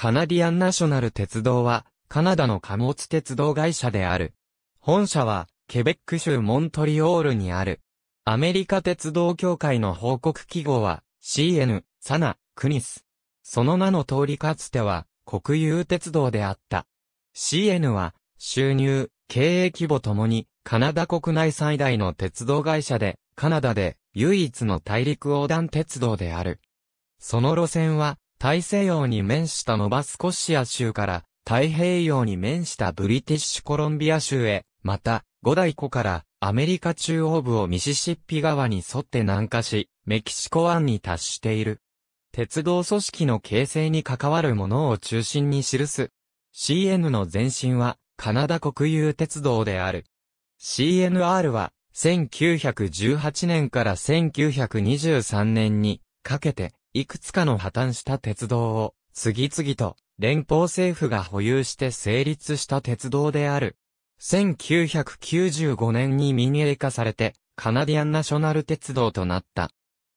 カナディアンナショナル鉄道は、カナダの貨物鉄道会社である。本社は、ケベック州モントリオールにある。アメリカ鉄道協会の報告記号は、CN、サナ、クニス。その名の通りかつては、国有鉄道であった。CN は、収入、経営規模ともに、カナダ国内最大の鉄道会社で、カナダで唯一の大陸横断鉄道である。その路線は、大西洋に面したノバスコシア州から太平洋に面したブリティッシュコロンビア州へ、また、五大湖からアメリカ中央部をミシシッピ川に沿って南下し、メキシコ湾に達している。鉄道組織の形成に関わるものを中心に記す。CN の前身は、カナダ国有鉄道である。CNR は、1918年から1923年にかけて、いくつかの破綻した鉄道を、次々と、連邦政府が保有して成立した鉄道である。1995年に民営化されて、カナディアンナショナル鉄道となった。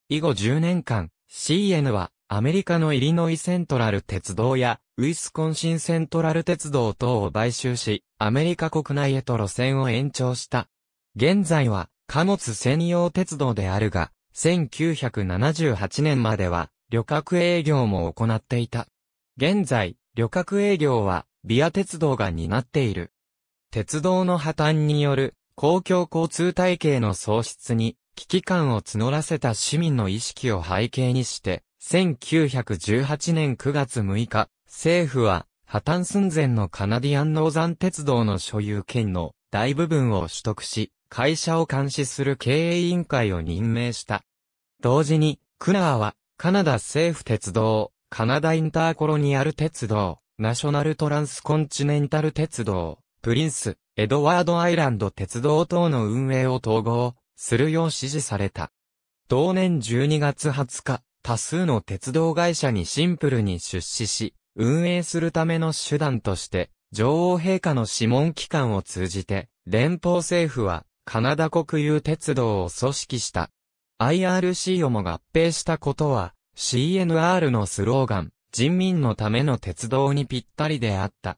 以後10年間、CN はアメリカのイリノイセントラル鉄道やウィスコンシンセントラル鉄道等を買収し、アメリカ国内へと路線を延長した。現在は貨物専用鉄道であるが、1978年までは、旅客営業も行っていた。現在、旅客営業は、ビア鉄道が担っている。鉄道の破綻による公共交通体系の喪失に危機感を募らせた市民の意識を背景にして、1918年9月6日、政府は破綻寸前のカナディアンノーザン鉄道の所有権の大部分を取得し、会社を監視する経営委員会を任命した。同時に、クナーは、カナダ政府鉄道、カナダインターコロニアル鉄道、ナショナルトランスコンチネンタル鉄道、プリンス、エドワードアイランド鉄道等の運営を統合するよう指示された。同年12月20日、多数の鉄道会社にシンプルに出資し、運営するための手段として、女王陛下の諮問機関を通じて、連邦政府はカナダ国有鉄道を組織した。IRC をも合併したことは、CNR のスローガン、人民のための鉄道にぴったりであった。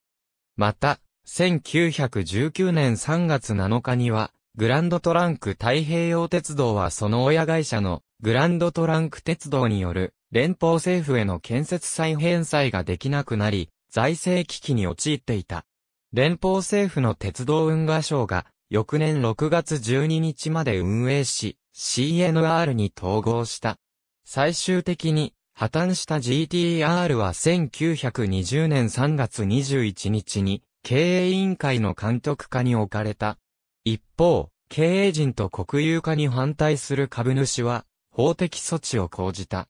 また、1919年3月7日には、グランドトランク太平洋鉄道はその親会社のグランドトランク鉄道による連邦政府への建設再返済ができなくなり、財政危機に陥っていた。連邦政府の鉄道運河省が翌年6月12日まで運営し、CNR に統合した。最終的に、破綻した GTR は1920年3月21日に、経営委員会の監督下に置かれた。一方、経営陣と国有化に反対する株主は、法的措置を講じた。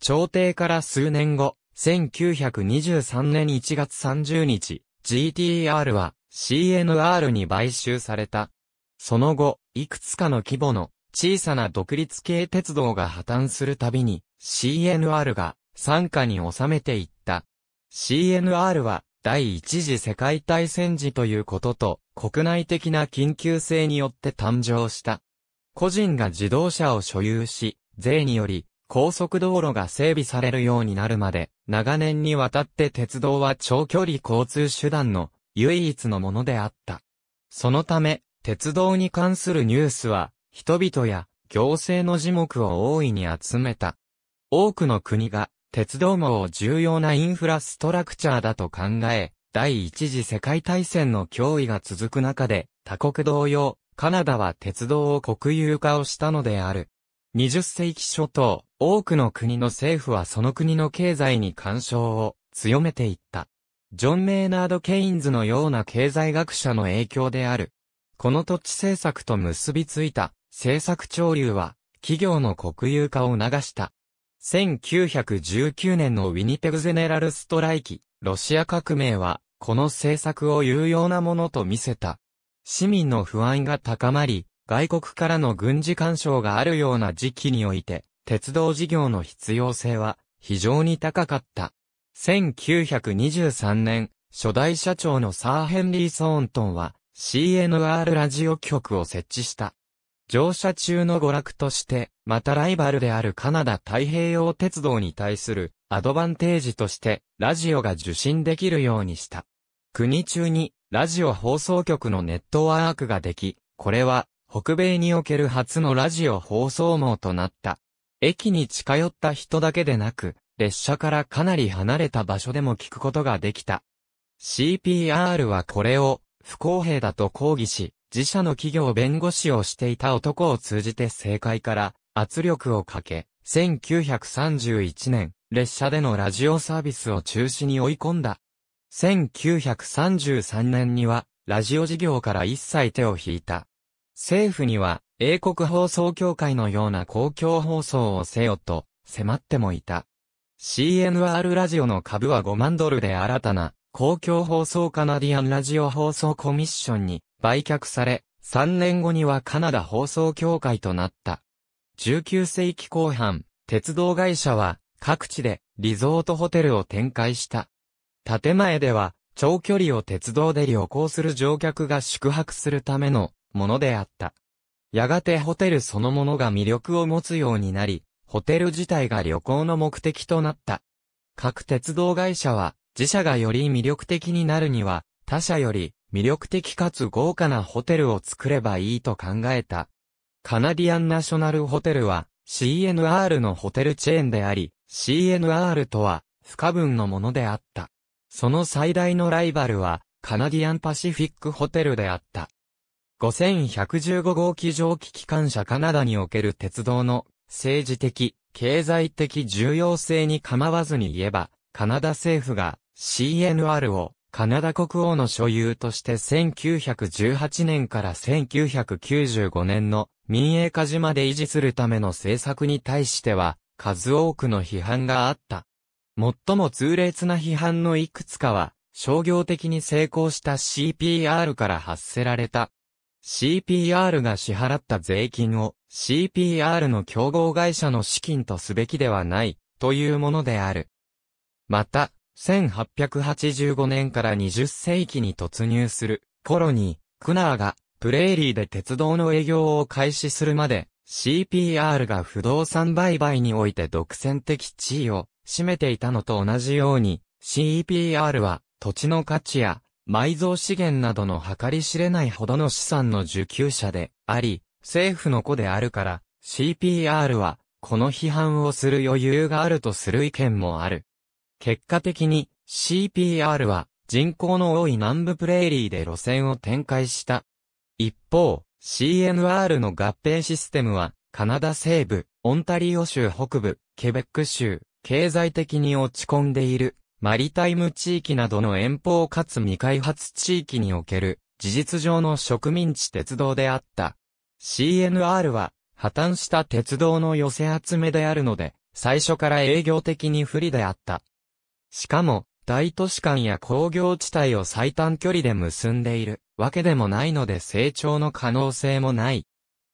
朝廷から数年後、1923年1月30日、GTR は CNR に買収された。その後、いくつかの規模の小さな独立系鉄道が破綻するたびに CNR が傘下に収めていった。CNR は第一次世界大戦時ということと国内的な緊急性によって誕生した。個人が自動車を所有し、税により高速道路が整備されるようになるまで、長年にわたって鉄道は長距離交通手段の唯一のものであった。そのため、鉄道に関するニュースは、人々や行政の字幕を大いに集めた。多くの国が、鉄道網を重要なインフラストラクチャーだと考え、第一次世界大戦の脅威が続く中で、他国同様、カナダは鉄道を国有化をしたのである。20世紀初頭、多くの国の政府はその国の経済に干渉を強めていった。ジョン・メイナード・ケインズのような経済学者の影響である。この土地政策と結びついた政策潮流は企業の国有化を促した。1919年のウィニペグゼネラルストライキ、ロシア革命はこの政策を有用なものと見せた。市民の不安が高まり、外国からの軍事干渉があるような時期において、鉄道事業の必要性は非常に高かった。1923年、初代社長のサー・ヘンリー・ソーントンは CNR ラジオ局を設置した。乗車中の娯楽として、またライバルであるカナダ太平洋鉄道に対するアドバンテージとして、ラジオが受信できるようにした。国中にラジオ放送局のネットワークができ、これは北米における初のラジオ放送網となった。駅に近寄った人だけでなく、列車からかなり離れた場所でも聞くことができた。CPR はこれを不公平だと抗議し、自社の企業弁護士をしていた男を通じて政界から圧力をかけ、1931年、列車でのラジオサービスを中止に追い込んだ。1933年には、ラジオ事業から一切手を引いた。政府には、英国放送協会のような公共放送をせよと、迫ってもいた。CNR ラジオの株は5万ドルで新たな、公共放送カナディアンラジオ放送コミッションに売却され、3年後にはカナダ放送協会となった。19世紀後半、鉄道会社は各地でリゾートホテルを展開した。建前では長距離を鉄道で旅行する乗客が宿泊するためのものであった。やがてホテルそのものが魅力を持つようになり、ホテル自体が旅行の目的となった。各鉄道会社は、自社がより魅力的になるには、他社より魅力的かつ豪華なホテルを作ればいいと考えた。カナディアンナショナルホテルは CNR のホテルチェーンであり、CNR とは不可分のものであった。その最大のライバルはカナディアンパシフィックホテルであった。5115号機蒸気機関車カナダにおける鉄道の政治的、経済的重要性に構わずに言えば、カナダ政府が CNR をカナダ国王の所有として1918年から1995年の民営化島で維持するための政策に対しては数多くの批判があった。最も痛烈な批判のいくつかは商業的に成功した CPR から発せられた CPR が支払った税金を CPR の競合会社の資金とすべきではないというものである。また、1885年から20世紀に突入する頃に、クナーがプレーリーで鉄道の営業を開始するまで、CPR が不動産売買において独占的地位を占めていたのと同じように、CPR は土地の価値や埋蔵資源などの計り知れないほどの資産の受給者であり、政府の子であるから、CPR は、この批判をする余裕があるとする意見もある。結果的に、CPR は、人口の多い南部プレーリーで路線を展開した。一方、CNR の合併システムは、カナダ西部、オンタリオ州北部、ケベック州、経済的に落ち込んでいるマリタイム地域などの遠方かつ未開発地域における事実上の植民地鉄道であった。CNR は破綻した鉄道の寄せ集めであるので、最初から営業的に不利であった。しかも、大都市間や工業地帯を最短距離で結んでいるわけでもないので成長の可能性もない。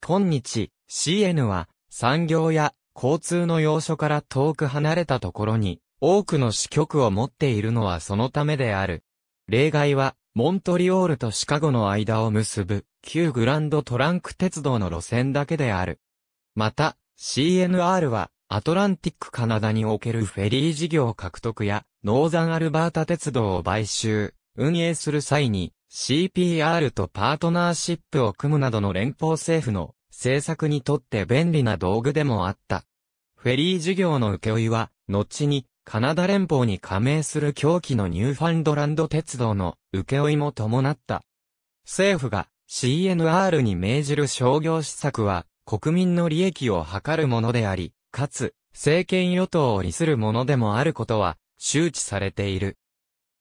今日、CN は産業や交通の要所から遠く離れたところに多くの支局を持っているのはそのためである。例外は、モントリオールとシカゴの間を結ぶ、旧グランドトランク鉄道の路線だけである。また、CNR は、アトランティックカナダにおけるフェリー事業獲得や、ノーザンアルバータ鉄道を買収、運営する際に、CPR とパートナーシップを組むなどの連邦政府の政策にとって便利な道具でもあった。フェリー事業の請負は、後にカナダ連邦に加盟する狂気のニューファンドランド鉄道の請負も伴った。政府が CNR に命じる商業施策は国民の利益を図るものであり、かつ政権与党を利するものでもあることは周知されている。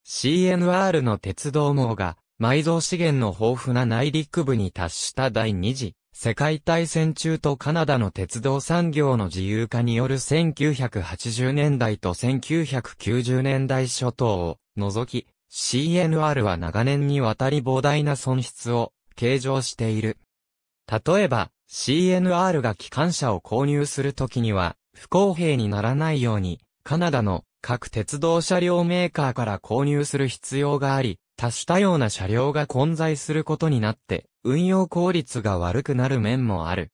CNR の鉄道網が埋蔵資源の豊富な内陸部に達した第二次世界大戦中とカナダの鉄道産業の自由化による1980年代と1990年代初頭を除き、CNR は長年にわたり膨大な損失を計上している。例えば、CNR が機関車を購入するときには、不公平にならないように、カナダの各鉄道車両メーカーから購入する必要があり、多種多様な車両が混在することになって、運用効率が悪くなる面もある。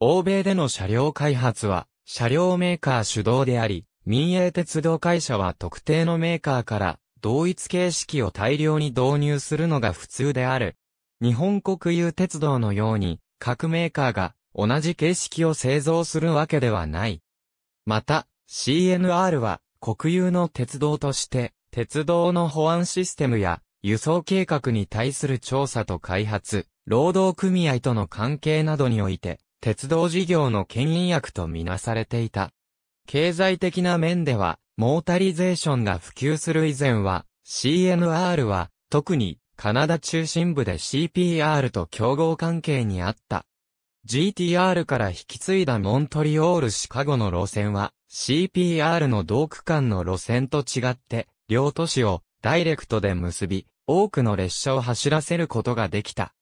欧米での車両開発は、車両メーカー主導であり、民営鉄道会社は特定のメーカーから同一形式を大量に導入するのが普通である。日本国有鉄道のように、各メーカーが同じ形式を製造するわけではない。また、CNR は国有の鉄道として、鉄道の保安システムや輸送計画に対する調査と開発、労働組合との関係などにおいて、鉄道事業の牽引役とみなされていた。経済的な面では、モータリゼーションが普及する以前は、CNR は、特に、カナダ中心部で CPR と競合関係にあった。GTR から引き継いだモントリオール・シカゴの路線は、CPR の同区間の路線と違って、両都市をダイレクトで結び、多くの列車を走らせることができた。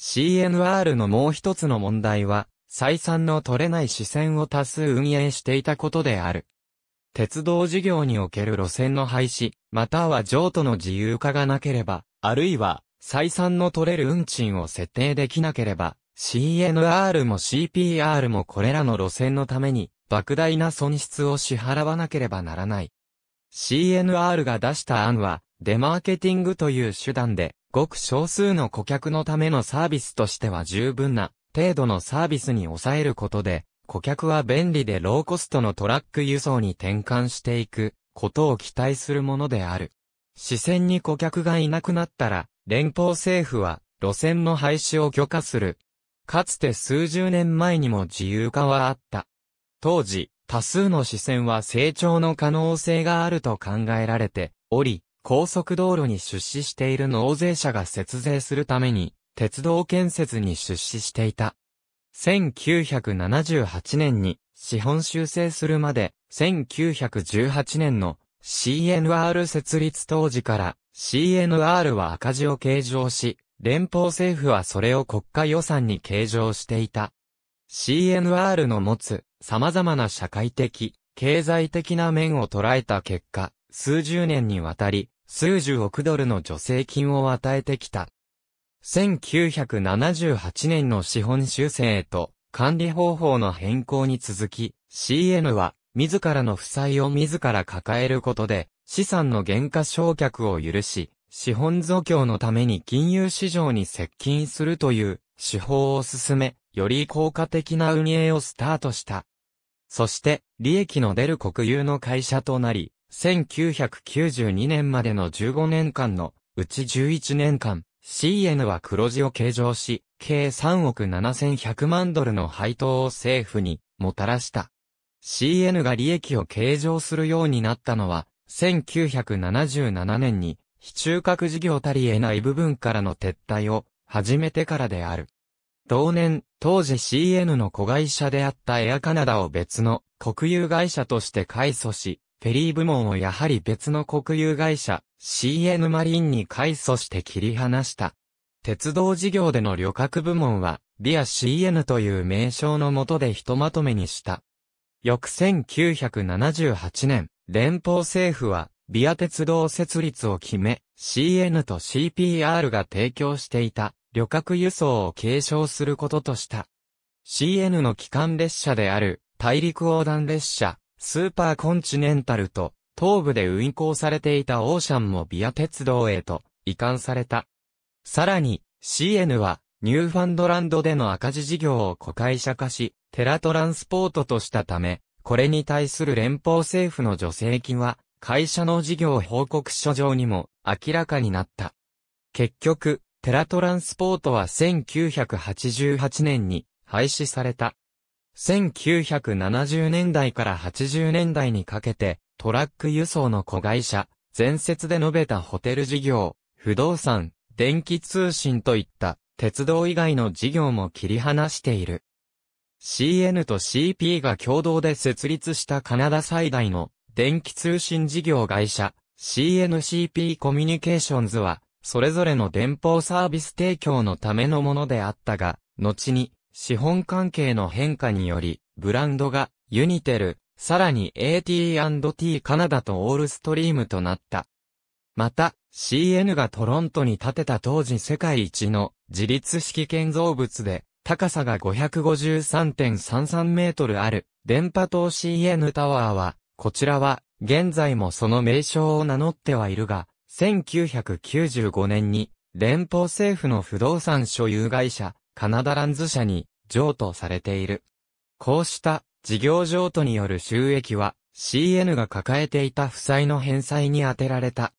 CNR のもう一つの問題は、採算の取れない支線を多数運営していたことである。鉄道事業における路線の廃止、または譲渡の自由化がなければ、あるいは、採算の取れる運賃を設定できなければ、CNR も CPR もこれらの路線のために、莫大な損失を支払わなければならない。CNR が出した案は、デマーケティングという手段で、ごく少数の顧客のためのサービスとしては十分な程度のサービスに抑えることで、顧客は便利でローコストのトラック輸送に転換していくことを期待するものである。視線に顧客がいなくなったら、連邦政府は路線の廃止を許可する。かつて数十年前にも自由化はあった。当時、多数の視線は成長の可能性があると考えられており、高速道路に出資している納税者が節税するために、鉄道建設に出資していた。1978年に資本修正するまで、1918年の CNR 設立当時から CNR は赤字を計上し、連邦政府はそれを国家予算に計上していた。CNR の持つ様々な社会的、経済的な面を捉えた結果、数十年にわたり、数十億ドルの助成金を与えてきた。1978年の資本修正と管理方法の変更に続き、CN は自らの負債を自ら抱えることで資産の減価償却を許し、資本増強のために金融市場に接近するという手法を進め、より効果的な運営をスタートした。そして、利益の出る国有の会社となり、1992年までの15年間のうち11年間、CN は黒字を計上し、計3億7100万ドルの配当を政府にもたらした。CN が利益を計上するようになったのは、1977年に、非中核事業たり得ない部分からの撤退を始めてからである。同年、当時 CN の子会社であったエアカナダを別の国有会社として改祖し、フェリー部門をやはり別の国有会社 CN マリンに改組して切り離した。鉄道事業での旅客部門は、ビア CN という名称のもとでひとまとめにした。翌1978年、連邦政府は、ビア鉄道設立を決め、CN と CPR が提供していた旅客輸送を継承することとした。CN の基幹列車である大陸横断列車スーパーコンチネンタルと、東部で運行されていたオーシャンもビア鉄道へと移管された。さらに、CN は、ニューファンドランドでの赤字事業を子会社化し、テラトランスポートとしたため、これに対する連邦政府の助成金は、会社の事業報告書上にも明らかになった。結局、テラトランスポートは1988年に廃止された。1970年代から80年代にかけて、トラック輸送の子会社、前節で述べたホテル事業、不動産、電気通信といった鉄道以外の事業も切り離している。CN と CP が共同で設立したカナダ最大の電気通信事業会社 CNCP コミュニケーションズはそれぞれの電報サービス提供のためのものであったが、後に資本関係の変化により、ブランドが、ユニテル、さらに AT&T カナダとオールストリームとなった。また、CN がトロントに建てた当時世界一の自立式建造物で、高さが553.33メートルある電波塔 CN タワーは、こちらは現在もその名称を名乗ってはいるが、1995年に連邦政府の不動産所有会社カナダランズ社に譲渡されている。こうした事業譲渡による収益は CN が抱えていた負債の返済に充てられた。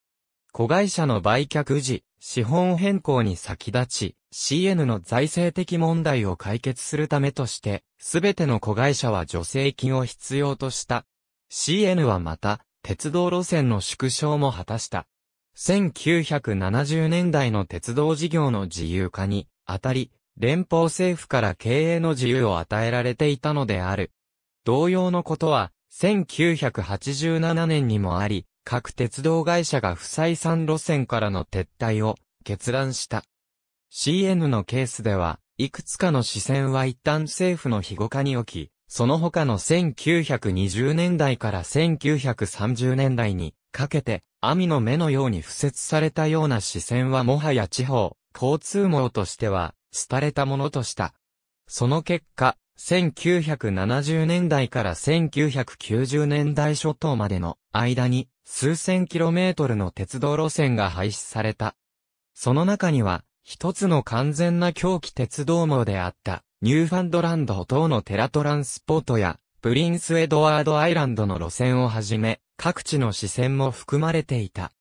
子会社の売却時、資本変更に先立ち、CN の財政的問題を解決するためとして、すべての子会社は助成金を必要とした。CN はまた、鉄道路線の縮小も果たした。1970年代の鉄道事業の自由化に、あたり、連邦政府から経営の自由を与えられていたのである。同様のことは、1987年にもあり、各鉄道会社が不採算路線からの撤退を決断した。CN のケースでは、いくつかの視線は一旦政府の庇護下に置き、その他の1920年代から1930年代にかけて、網の目のように付設されたような視線はもはや地方、交通網としては廃れたものとした。その結果、1970年代から1990年代初頭までの間に数千キロメートルの鉄道路線が廃止された。その中には、一つの完全な狂気鉄道網であった、ニューファンドランド等のテラトランスポートや、プリンスエドワードアイランドの路線をはじめ、各地の支線も含まれていた。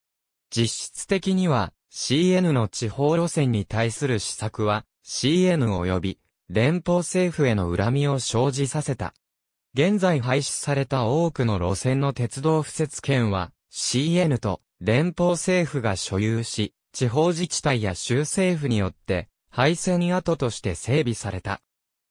実質的には、CN の地方路線に対する施策は、CN 及び連邦政府への恨みを生じさせた。現在廃止された多くの路線の鉄道敷設権は CN と連邦政府が所有し、地方自治体や州政府によって廃線跡として整備された。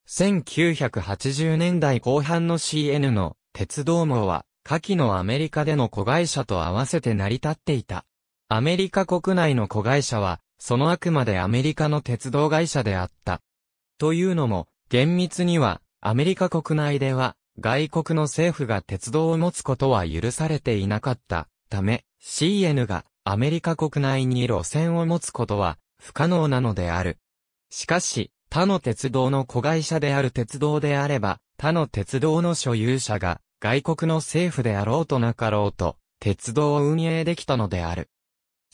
1980年代後半の CN の鉄道網は、下記のアメリカでの子会社と合わせて成り立っていた。アメリカ国内の子会社は、そのあくまでアメリカの鉄道会社であった。というのも、厳密には、アメリカ国内では、外国の政府が鉄道を持つことは許されていなかったため、CN がアメリカ国内に路線を持つことは不可能なのである。しかし、他の鉄道の子会社である鉄道であれば、他の鉄道の所有者が外国の政府であろうとなかろうと、鉄道を運営できたのである。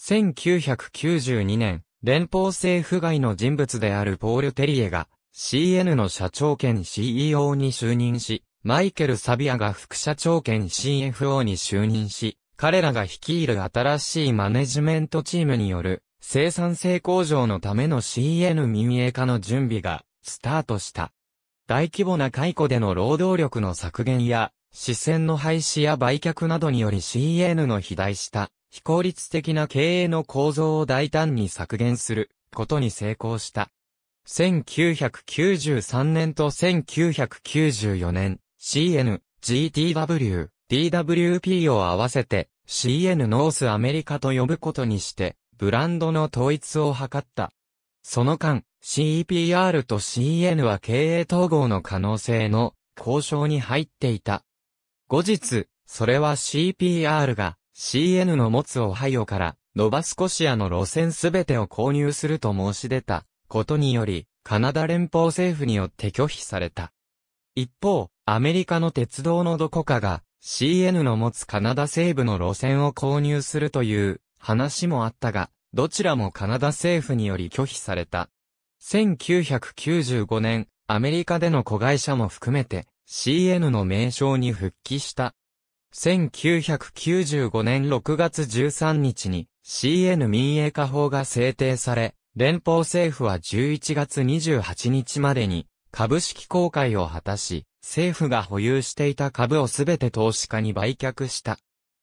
1992年、連邦政府外の人物であるポール・テリエが CN の社長兼 CEO に就任し、マイケル・サビアが副社長兼 CFO に就任し、彼らが率いる新しいマネジメントチームによる生産性向上のための CN 民営化の準備がスタートした。大規模な解雇での労働力の削減や、視線の廃止や売却などにより CN の肥大した非効率的な経営の構造を大胆に削減することに成功した。1993年と1994年、CN、GTW、DWP を合わせて CN ノースアメリカと呼ぶことにして、ブランドの統一を図った。その間、CEPR と CN は経営統合の可能性の交渉に入っていた。後日、それは CPR が CN の持つオハイオから、ノバスコシアの路線すべてを購入すると申し出たことにより、カナダ連邦政府によって拒否された。一方、アメリカの鉄道のどこかが CN の持つカナダ西部の路線を購入するという話もあったが、どちらもカナダ政府により拒否された。1995年、アメリカでの子会社も含めて CN の名称に復帰した。1995年6月13日に CN 民営化法が制定され、連邦政府は11月28日までに株式公開を果たし、政府が保有していた株をすべて投資家に売却した。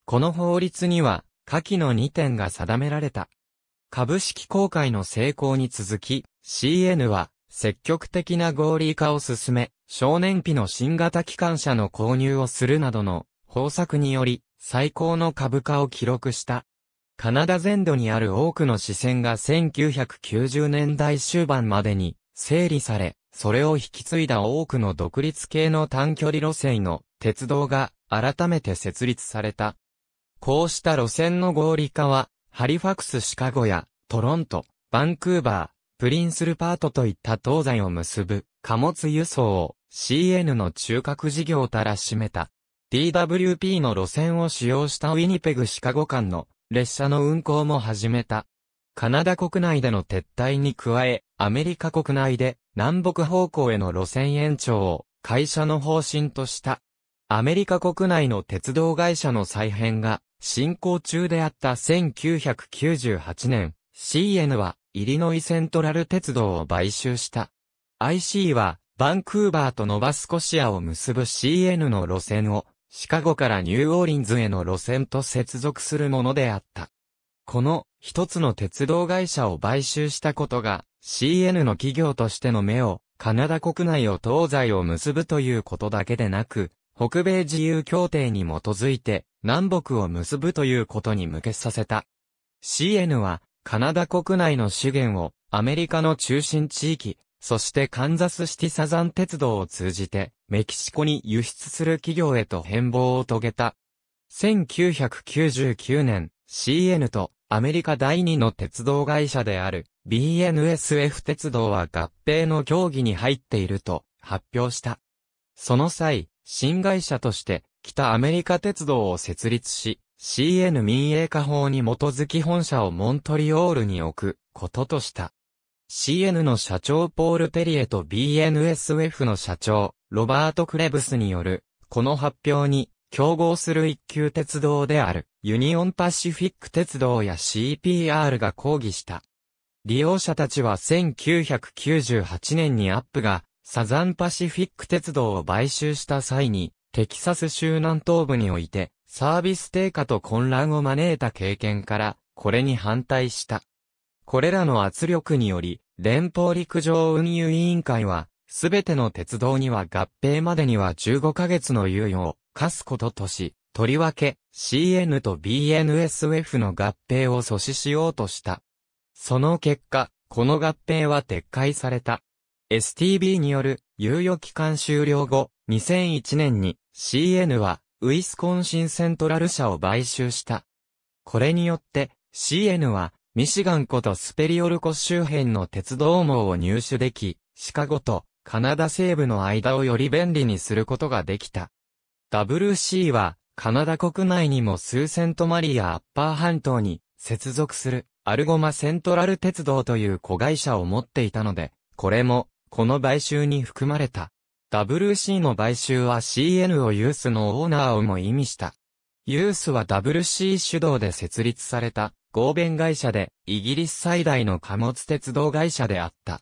この法律には、下記の2点が定められた。株式公開の成功に続き、CN は積極的な合理化を進め、少年期の新型機関車の購入をするなどの豊作により、最高の株価を記録した。カナダ全土にある多くの支線が1990年代終盤までに整理され、それを引き継いだ多くの独立系の短距離路線の鉄道が改めて設立された。こうした路線の合理化は、ハリファクスシカゴやトロント、バンクーバー、プリンスルパートといった東西を結ぶ貨物輸送を CN の中核事業たらしめた。DWP の路線を使用したウィニペグシカゴ間の列車の運行も始めた。カナダ国内での撤退に加え、アメリカ国内で南北方向への路線延長を会社の方針とした。アメリカ国内の鉄道会社の再編が進行中であった1998年、CN はイリノイセントラル鉄道を買収した。IC はバンクーバーとノバスコシアを結ぶ CN の路線をシカゴからニューオーリンズへの路線と接続するものであった。この一つの鉄道会社を買収したことが CN の企業としての目をカナダ国内を東西を結ぶということだけでなく、北米自由協定に基づいて南北を結ぶということに向けさせた。CN はカナダ国内の資源をアメリカの中心地域、そしてカンザスシティサザン鉄道を通じてメキシコに輸出する企業へと変貌を遂げた。1999年、CN とアメリカ第二の鉄道会社である BNSF 鉄道は合併の協議に入っていると発表した。その際、新会社として北アメリカ鉄道を設立し、CN 民営化法に基づき本社をモントリオールに置くこととした。CN の社長ポール・ペリエと BNSF の社長、ロバート・クレブスによる、この発表に、競合する一級鉄道である、ユニオンパシフィック鉄道や CPR が抗議した。利用者たちは1998年にアップが、サザンパシフィック鉄道を買収した際に、テキサス州南東部において、サービス低下と混乱を招いた経験から、これに反対した。これらの圧力により、連邦陸上運輸委員会は、すべての鉄道には合併までには15ヶ月の猶予を課すこととし、とりわけ CN と BNSF の合併を阻止しようとした。その結果、この合併は撤回された。STB による猶予期間終了後、2001年に CN はウィスコンシンセントラル社を買収した。これによって CN はミシガンことスペリオル湖周辺の鉄道網を入手でき、シカゴとカナダ西部の間をより便利にすることができた。WC は、カナダ国内にも数セントマリアアッパー半島に接続するアルゴマセントラル鉄道という子会社を持っていたので、これも、この買収に含まれた。WC の買収は CN をユースのオーナーをも意味した。ユースは WC 主導で設立された合弁会社で、イギリス最大の貨物鉄道会社であった。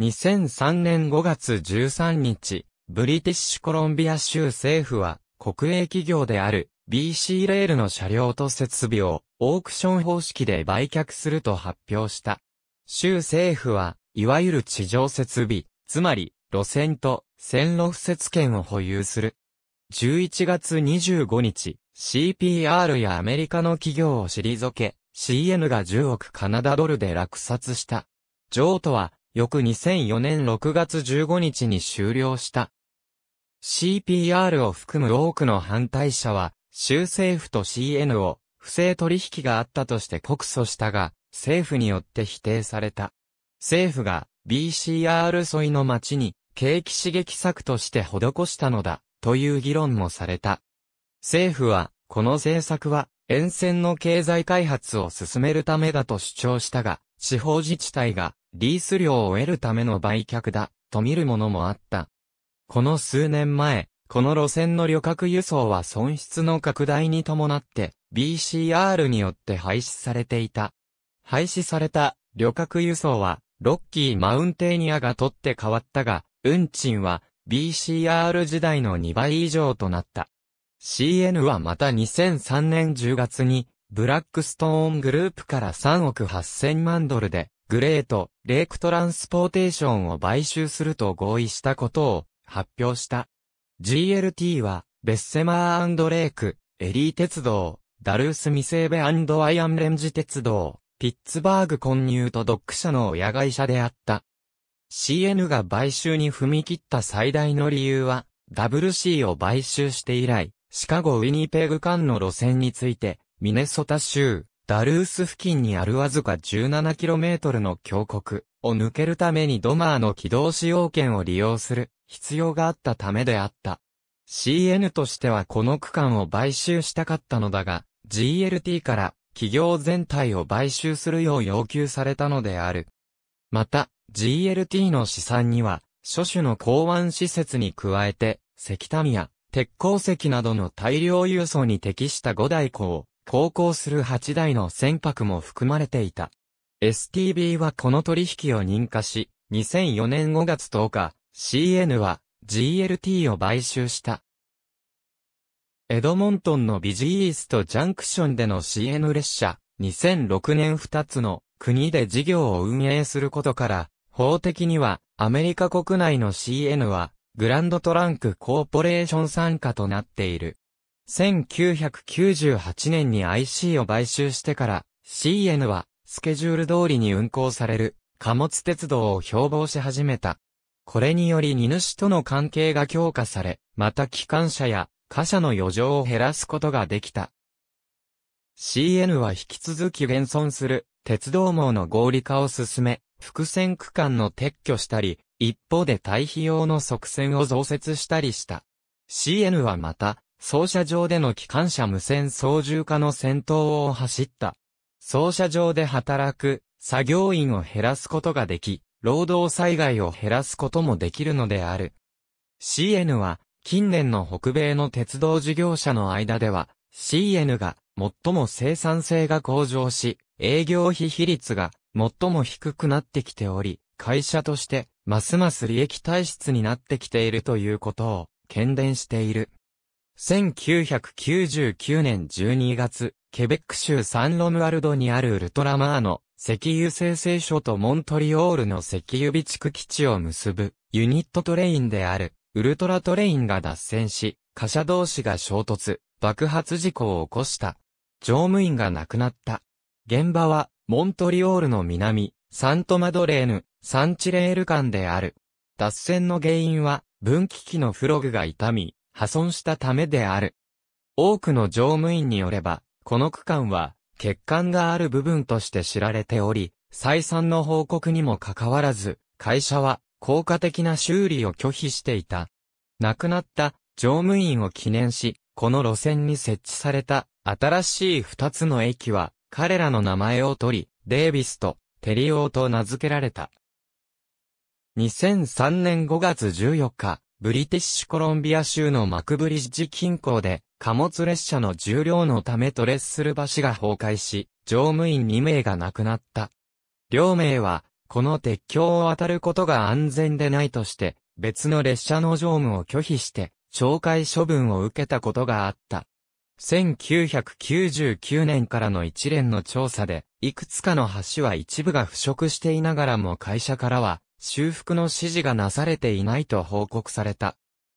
2003年5月13日、ブリティッシュコロンビア州政府は、国営企業である BC レールの車両と設備をオークション方式で売却すると発表した。州政府は、いわゆる地上設備、つまり路線と線路敷設権を保有する。11月25日、CPR やアメリカの企業を退け、CN が10億カナダドルで落札した。譲渡は、翌2004年6月15日に終了した。CPR を含む多くの反対者は、州政府と CN を不正取引があったとして告訴したが、政府によって否定された。政府が BCR 沿いの町に景気刺激策として施したのだ、という議論もされた。政府は、この政策は沿線の経済開発を進めるためだと主張したが、地方自治体がリース料を得るための売却だ、と見るものもあった。この数年前、この路線の旅客輸送は損失の拡大に伴って BCR によって廃止されていた。廃止された旅客輸送はロッキーマウンテーニアが取って変わったが、運賃は BCR 時代の2倍以上となった。CN はまた2003年10月に、ブラックストーングループから3億8000万ドルで、グレート、レイクトランスポーテーションを買収すると合意したことを発表した。GLT は、ベッセマーレイク、エリー鉄道、ダルースミセーベアイアンレンジ鉄道、ピッツバーグ混入とドック社の親会社であった。CN が買収に踏み切った最大の理由は、WC を買収して以来、シカゴ・ウィニペグ間の路線について、ミネソタ州、ダルース付近にあるわずか 17km の峡谷を抜けるためにドマーの軌道使用権を利用する必要があったためであった。CN としてはこの区間を買収したかったのだが、GLT から企業全体を買収するよう要求されたのである。また、GLT の資産には、諸種の港湾施設に加えて、石炭や鉄鉱石などの大量輸送に適した5台港を航行する8台の船舶も含まれていた。STB はこの取引を認可し、2004年5月10日、CN は GLT を買収した。エドモントンのビジーイーストジャンクションでの CN 列車、2006年2つの国で事業を運営することから、法的にはアメリカ国内の CN はグランドトランクコーポレーション参加となっている。1998年に IC を買収してから、CN はスケジュール通りに運行される貨物鉄道を標榜し始めた。これにより荷主との関係が強化され、また機関車や貨車の余剰を減らすことができた。CN は引き続き現存する鉄道網の合理化を進め、伏線区間の撤去したり、一方で対比用の側線を増設したりした。CN はまた、操車場での機関車無線操縦化の先頭を走った。操車場で働く作業員を減らすことができ、労働災害を減らすこともできるのである。CN は、近年の北米の鉄道事業者の間では、CN が最も生産性が向上し、営業費比率が最も低くなってきており、会社として、ますます利益体質になってきているということを、懸伝している。1999年12月、ケベック州サンロムアルドにあるウルトラマーの石油生成所とモントリオールの石油備蓄基地を結ぶユニットトレインであるウルトラトレインが脱線し、貨車同士が衝突、爆発事故を起こした。乗務員が亡くなった。現場はモントリオールの南、サントマドレーヌ、産地レール間である。脱線の原因は、分岐器のフログが痛み、破損したためである。多くの乗務員によれば、この区間は、欠陥がある部分として知られており、再三の報告にもかかわらず、会社は、効果的な修理を拒否していた。亡くなった乗務員を記念し、この路線に設置された新しい二つの駅は、彼らの名前を取り、デイビスとテリオーと名付けられた。2003年5月14日、ブリティッシュコロンビア州のマクブリッジ近郊で、貨物列車の重量のためトレッスル橋が崩壊し、乗務員2名が亡くなった。両名は、この鉄橋を渡ることが安全でないとして、別の列車の乗務を拒否して、懲戒処分を受けたことがあった。1999年からの一連の調査で、いくつかの橋は一部が腐食していながらも会社からは、修復の指示がなされていないと報告された。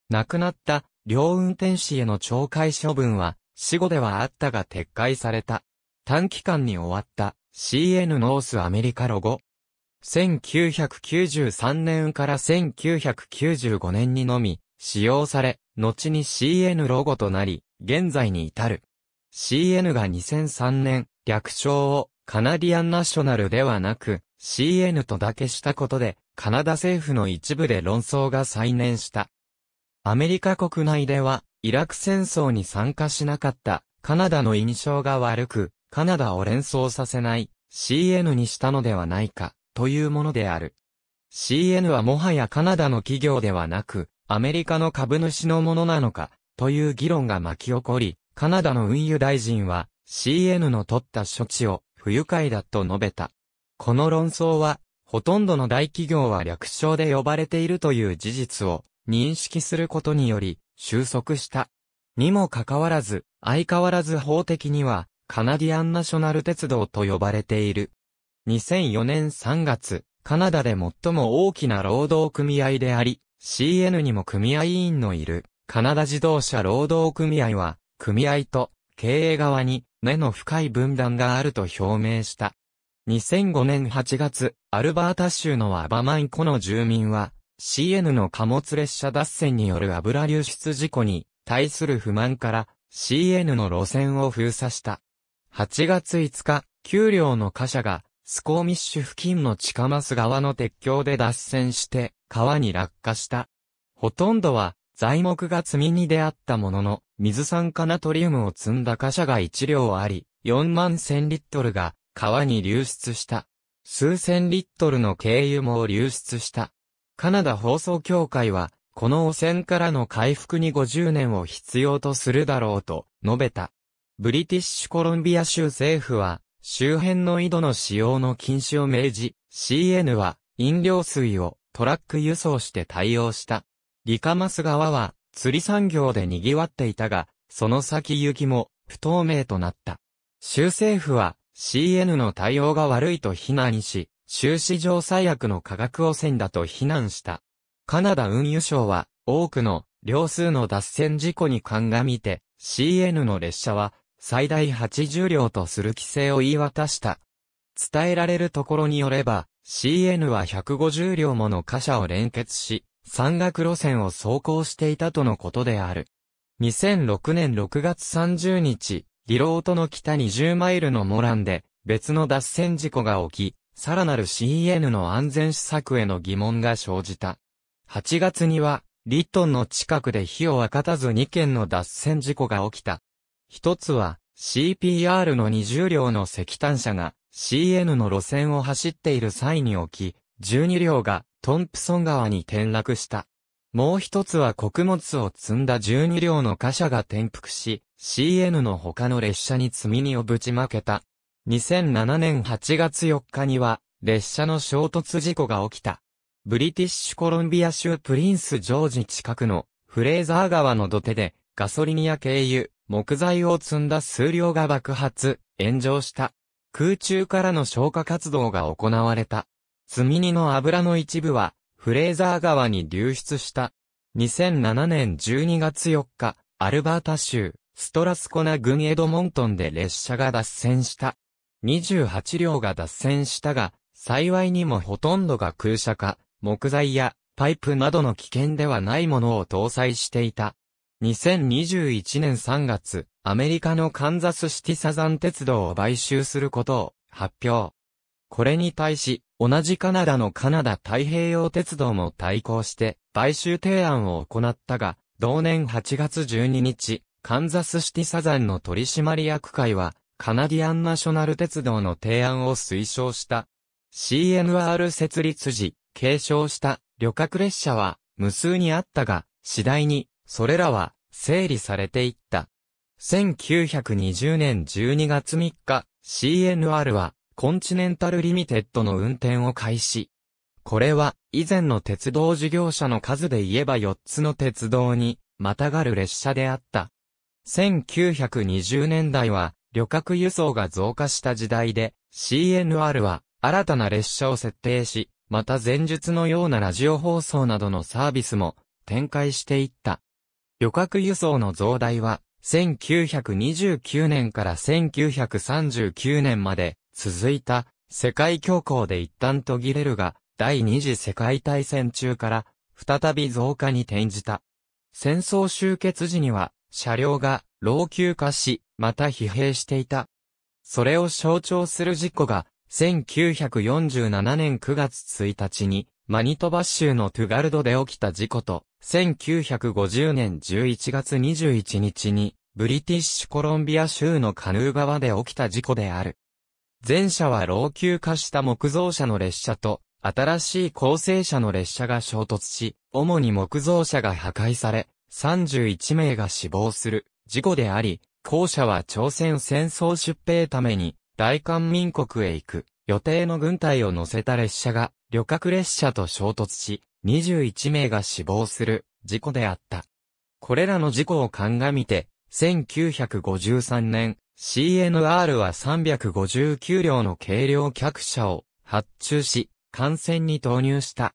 亡くなった両運転士への懲戒処分は死後ではあったが撤回された。短期間に終わった CN ノースアメリカロゴ。1993年から1995年にのみ使用され、後に CN ロゴとなり、現在に至る。CN が2003年、略称をカナディアンナショナルではなく CN とだけしたことで、カナダ政府の一部で論争が再燃した。アメリカ国内では、イラク戦争に参加しなかった、カナダの印象が悪く、カナダを連想させない、CN にしたのではないか、というものである。CN はもはやカナダの企業ではなく、アメリカの株主のものなのか、という議論が巻き起こり、カナダの運輸大臣は、CN の取った処置を、不愉快だと述べた。この論争は、ほとんどの大企業は略称で呼ばれているという事実を認識することにより収束した。にもかかわらず、相変わらず法的にはカナディアンナショナル鉄道と呼ばれている。2004年3月、カナダで最も大きな労働組合であり、CN にも組合委員のいる、カナダ自動車労働組合は、組合と経営側に根の深い分断があると表明した。2005年8月、アルバータ州のアバマン湖の住民は、CN の貨物列車脱線による油流出事故に対する不満から CN の路線を封鎖した。8月5日、給料の貨車がスコーミッシュ付近の近マス側の鉄橋で脱線して川に落下した。ほとんどは材木が積みに出会ったものの水酸化ナトリウムを積んだ貨車が1両あり、4万1000リットルが川に流出した。数千リットルの軽油も流出した。カナダ放送協会は、この汚染からの回復に50年を必要とするだろうと述べた。ブリティッシュコロンビア州政府は、周辺の井戸の使用の禁止を命じ、CN は飲料水をトラック輸送して対応した。リカマス川は釣り産業で賑わっていたが、その先行きも不透明となった。州政府は CN の対応が悪いと非難し、終始、上最悪の価格汚染だと非難した。カナダ運輸省は、多くの、両数の脱線事故に鑑みて、CN の列車は、最大80両とする規制を言い渡した。伝えられるところによれば、CN は150両もの貨車を連結し、山岳路線を走行していたとのことである。2006年6月30日、リロートの北20マイルのモランで、別の脱線事故が起き、さらなる CN の安全施策への疑問が生じた。8月には、リットンの近くで火を分かたず2件の脱線事故が起きた。一つは、CPR の20両の石炭車が CN の路線を走っている際に起き、12両がトンプソン川に転落した。もう一つは穀物を積んだ12両の貨車が転覆し、CN の他の列車に積み荷をぶちまけた。2007年8月4日には、列車の衝突事故が起きた。ブリティッシュコロンビア州プリンスジョージ近くのフレーザー川の土手でガソリンや軽油、木材を積んだ数量が爆発、炎上した。空中からの消火活動が行われた。積み荷の油の一部はフレーザー川に流出した。2007年12月4日、アルバータ州、ストラスコナ郡エドモントンで列車が脱線した。28両が脱線したが、幸いにもほとんどが空車化、木材やパイプなどの危険ではないものを搭載していた。2021年3月、アメリカのカンザスシティサザン鉄道を買収することを発表。これに対し、同じカナダのカナダ太平洋鉄道も対抗して、買収提案を行ったが、同年8月12日、カンザスシティサザンの取締役会は、カナディアンナショナル鉄道の提案を推奨した。CNR 設立時、継承した旅客列車は無数にあったが、次第に、それらは整理されていった。1920年12月3日、CNR はコンチネンタルリミテッドの運転を開始。これは、以前の鉄道事業者の数で言えば4つの鉄道に、またがる列車であった。1920年代は、旅客輸送が増加した時代で、CNR は、新たな列車を設定し、また前述のようなラジオ放送などのサービスも、展開していった。旅客輸送の増大は、1929年から1939年まで、続いた世界恐慌で一旦途切れるが、第二次世界大戦中から再び増加に転じた。戦争終結時には車両が老朽化し、また疲弊していた。それを象徴する事故が1947年9月1日にマニトバ州のトゥガルドで起きた事故と1950年11月21日にブリティッシュコロンビア州のカヌー川で起きた事故である。前者は老朽化した木造車の列車と、新しい構成車の列車が衝突し、主に木造車が破壊され、31名が死亡する事故であり、後者は朝鮮戦争出兵ために、大韓民国へ行く予定の軍隊を乗せた列車が旅客列車と衝突し、21名が死亡する事故であった。これらの事故を鑑みて、1953年、CNR は359両の軽量客車を発注し、艦船に投入した。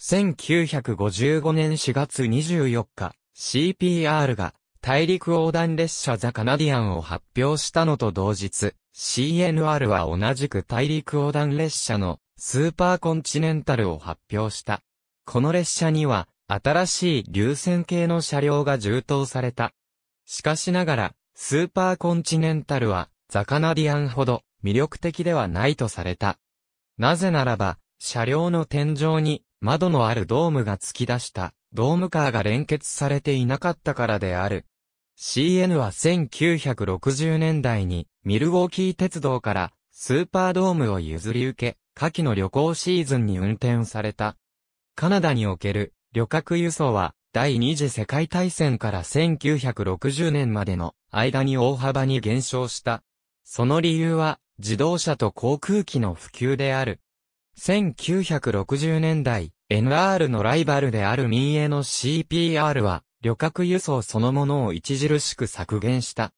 1955年4月24日、CPR が大陸横断列車ザ・カナディアンを発表したのと同日、CNR は同じく大陸横断列車のスーパーコンチネンタルを発表した。この列車には新しい流線形の車両が充当された。しかしながら、スーパーコンチネンタルは、ザカナディアンほど魅力的ではないとされた。なぜならば、車両の天井に窓のあるドームが突き出したドームカーが連結されていなかったからである。CN は1960年代にミルウォーキー鉄道からスーパードームを譲り受け、夏季の旅行シーズンに運転された。カナダにおける旅客輸送は第二次世界大戦から1960年までの間に大幅に減少した。その理由は自動車と航空機の普及である。1960年代、NR のライバルである民営の CPR は旅客輸送そのものを著しく削減した。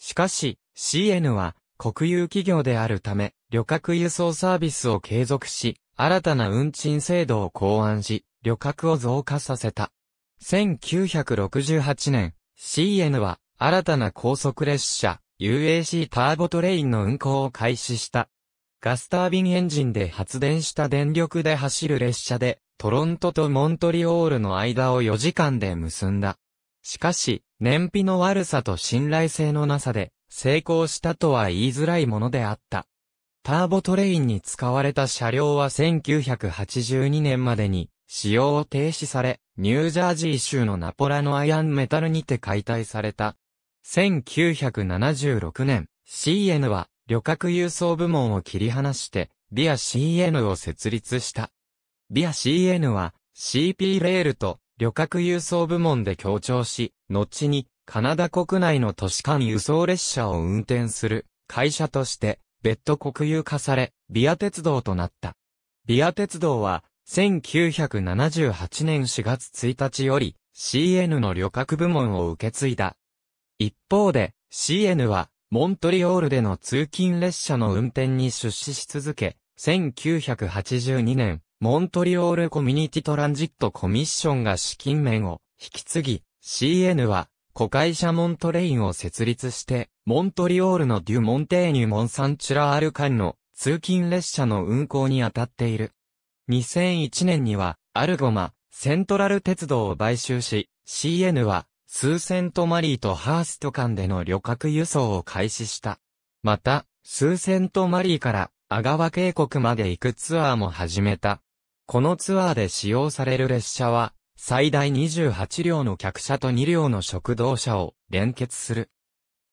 しかし、CN は国有企業であるため、旅客輸送サービスを継続し、新たな運賃制度を考案し、旅客を増加させた。1968年、CN は新たな高速列車 UAC ターボトレインの運行を開始した。ガスタービンエンジンで発電した電力で走る列車で、トロントとモントリオールの間を4時間で結んだ。しかし、燃費の悪さと信頼性のなさで、成功したとは言いづらいものであった。ターボトレインに使われた車両は1982年までに使用を停止され、ニュージャージー州のナポラのアイアンメタルにて解体された。1976年、CN は旅客輸送部門を切り離して、ビア CN を設立した。ビア CN は CP レールと旅客輸送部門で協調し、後にカナダ国内の都市間輸送列車を運転する会社として別途国有化され、ビア鉄道となった。ビア鉄道は1978年4月1日より CN の旅客部門を受け継いだ。一方で CN はモントリオールでの通勤列車の運転に出資し続け、1982年、モントリオールコミュニティトランジットコミッションが資金面を引き継ぎ、CN は、子会社モントレインを設立して、モントリオールのデュモンテーニュモンサンチュラール間の通勤列車の運行に当たっている。2001年には、アルゴマ、セントラル鉄道を買収し、CN は、スーセントマリーとハースト間での旅客輸送を開始した。また、スーセントマリーから、阿川渓谷まで行くツアーも始めた。このツアーで使用される列車は、最大28両の客車と2両の食堂車を連結する。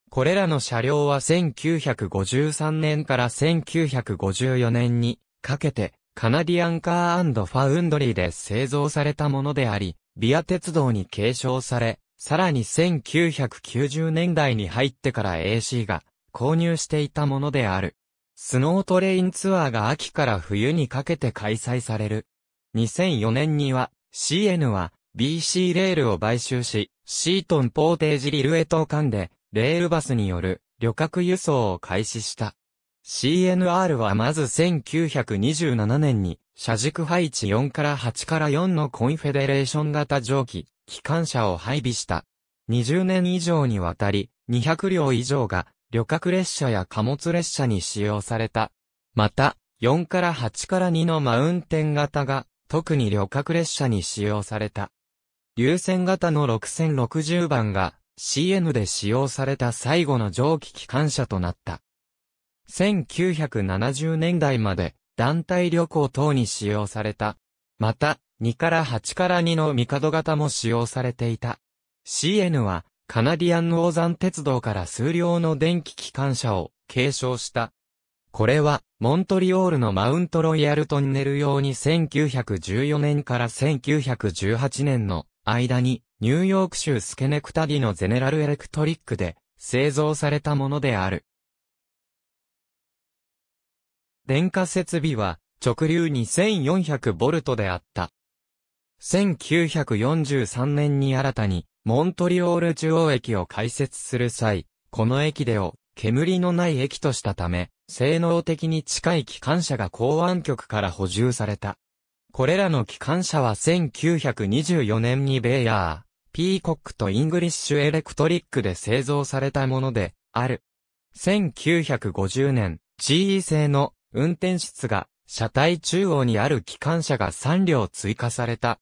これらの車両は1953年から1954年にかけてカナディアンカーファウンドリーで製造されたものであり、ビア鉄道に継承され、さらに1990年代に入ってから AC が購入していたものである。スノートレインツアーが秋から冬にかけて開催される。2004年には CN は BC レールを買収し、シートンポーテージリルエ島間でレールバスによる旅客輸送を開始した。CNR はまず1927年に、車軸配置4から8から4のコンフェデレーション型蒸気、機関車を配備した。20年以上にわたり、200両以上が、旅客列車や貨物列車に使用された。また、4から8から2のマウンテン型が、特に旅客列車に使用された。流線型の6060番が、CN で使用された最後の蒸気機関車となった。1970年代まで団体旅行等に使用された。また、2から8から2の帝型も使用されていた。CN は、カナディアンーザン鉄道から数量の電気機関車を継承した。これは、モントリオールのマウントロイヤルトンネル用に1914年から1918年の間に、ニューヨーク州スケネクタディのゼネラルエレクトリックで製造されたものである。電化設備は直流 2400V であった。1943年に新たにモントリオール中央駅を開設する際、この駅でを煙のない駅としたため、性能的に近い機関車が港湾局から補充された。これらの機関車は1924年にベイヤー、ピーコックとイングリッシュエレクトリックで製造されたもので、ある。1950年、GE 製の運転室が車体中央にある機関車が3両追加された。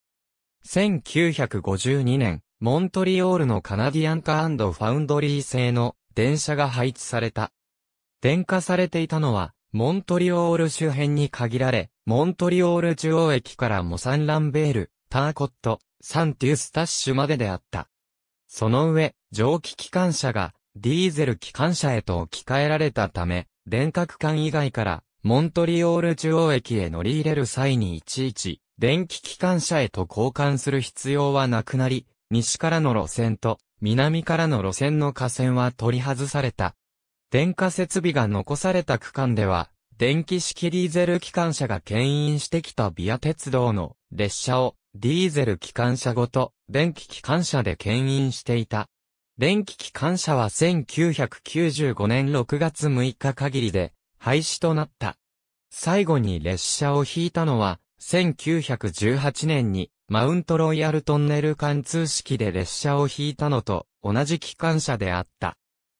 1952年、モントリオールのカナディアンカファウンドリー製の電車が配置された。電化されていたのは、モントリオール周辺に限られ、モントリオール中央駅からモサンランベール、ターコット、サンティウスタッシュまでであった。その上、蒸気機関車がディーゼル機関車へと置き換えられたため、電化区間以外からモントリオール中央駅へ乗り入れる際にいちいち、電気機関車へと交換する必要はなくなり、西からの路線と南からの路線の架線は取り外された。電化設備が残された区間では、電気式ディーゼル機関車が牽引してきたビア鉄道の列車をディーゼル機関車ごと電気機関車で牽引していた。電気機関車は1995年6月6日限りで廃止となった。最後に列車を引いたのは、1918年にマウントロイヤルトンネル貫通式で列車を引いたのと同じ機関車であった。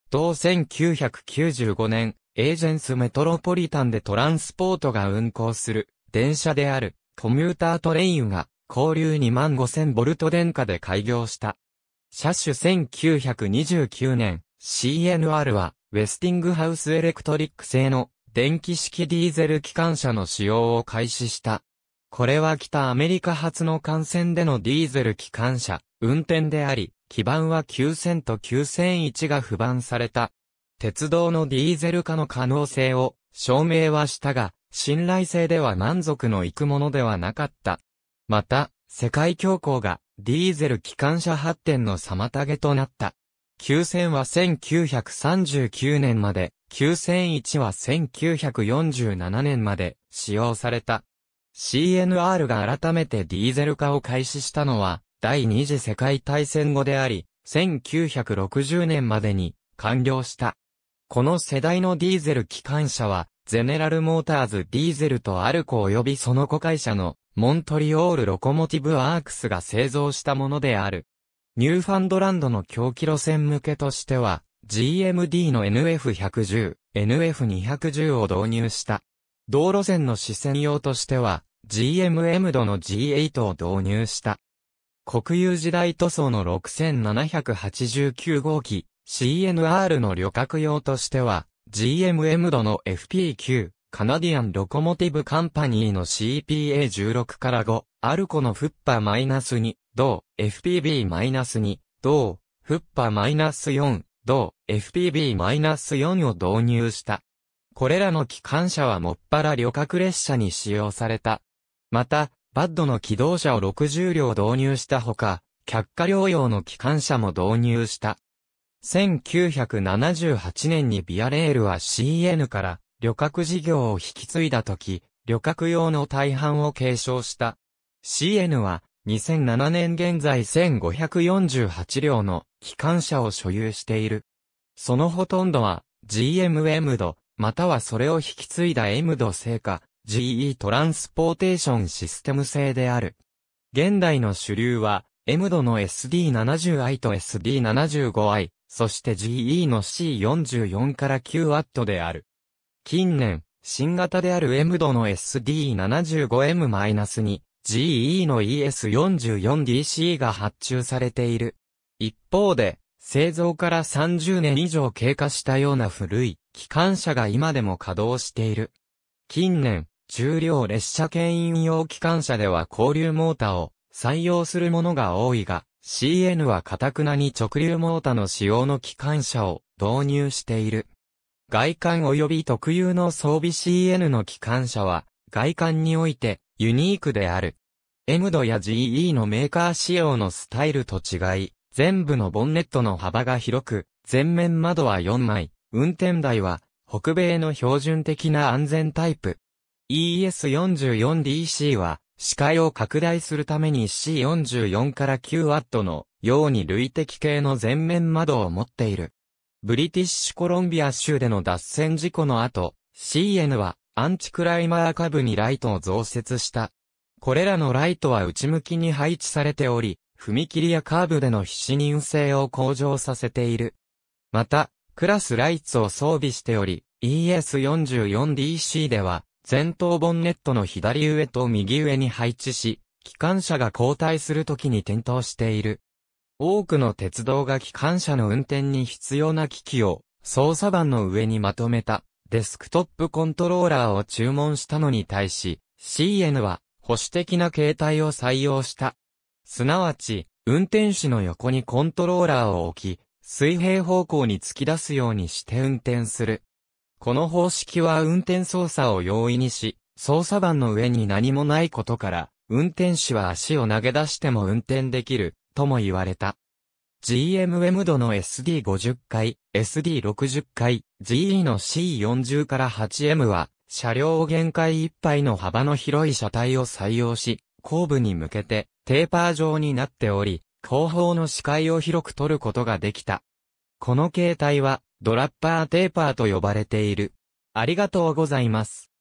同1995年、エージェンスメトロポリタンでトランスポートが運行する電車であるコミュータートレインが交流2万5000ボルト電化で開業した。車種1929年 CNR はウェスティングハウスエレクトリック製の電気式ディーゼル機関車の使用を開始した。これは北アメリカ発の幹線でのディーゼル機関車、運転であり、基盤は9000と9001が不板された。鉄道のディーゼル化の可能性を証明はしたが、信頼性では満足のいくものではなかった。また、世界恐慌がディーゼル機関車発展の妨げとなった。9戦は1939年まで、9戦1は1947年まで使用された。CNR が改めてディーゼル化を開始したのは、第二次世界大戦後であり、1960年までに完了した。この世代のディーゼル機関車は、ゼネラルモーターズディーゼルとアルコ及びその子会社のモントリオールロコモティブアークスが製造したものである。ニューファンドランドの狂気路線向けとしては、GMD の NF110、NF210 を導入した。道路線の視線用としては、GMM 度の G8 を導入した。国有時代塗装の6789号機、CNR の旅客用としては、GMM 度の FP9、カナディアンロコモティブカンパニーの CPA16 から5、アルコのフッパ -2、同、FPB-2、同、フッパ -4、同、FPB-4 を導入した。これらの機関車はもっぱら旅客列車に使用された。また、バッドの機動車を60両導入したほか、客下療養の機関車も導入した。1978年にビアレールは CN から旅客事業を引き継いだ時、旅客用の大半を継承した。CN は、2007年現在1548両の機関車を所有している。そのほとんどは GMM 度、またはそれを引き継いだ M 度製か GE トランスポーテーションシステム製である。現代の主流は M 度の SD70i と SD75i、そして GE の C44 から 9W である。近年、新型である M 度の SD75M-2、GE の ES44DC が発注されている。一方で、製造から30年以上経過したような古い機関車が今でも稼働している。近年、重量列車牽引用機関車では交流モーターを採用するものが多いが、CN はカタクナに直流モーターの使用の機関車を導入している。外観及び特有の装備 CN の機関車は、外観においてユニークである。M 度ドや GE のメーカー仕様のスタイルと違い、全部のボンネットの幅が広く、前面窓は4枚、運転台は北米の標準的な安全タイプ。ES44DC は、視界を拡大するために C44 から 9W のように類的系の前面窓を持っている。ブリティッシュコロンビア州での脱線事故の後、CN はアンチクライマー下部にライトを増設した。これらのライトは内向きに配置されており、踏切やカーブでの非視認性を向上させている。また、クラスライツを装備しており、ES44DC では、前頭ボンネットの左上と右上に配置し、機関車が交代するときに点灯している。多くの鉄道が機関車の運転に必要な機器を操作盤の上にまとめたデスクトップコントローラーを注文したのに対し CN は保守的な形態を採用した。すなわち、運転士の横にコントローラーを置き、水平方向に突き出すようにして運転する。この方式は運転操作を容易にし、操作盤の上に何もないことから、運転士は足を投げ出しても運転できるとも言われた。GMM 度の SD50 回、SD60 回、GE の C40 から 8M は、車両限界いっぱいの幅の広い車体を採用し、後部に向けてテーパー状になっており、後方の視界を広く取ることができた。この形態は、ドラッパーテーパーと呼ばれている。ありがとうございます。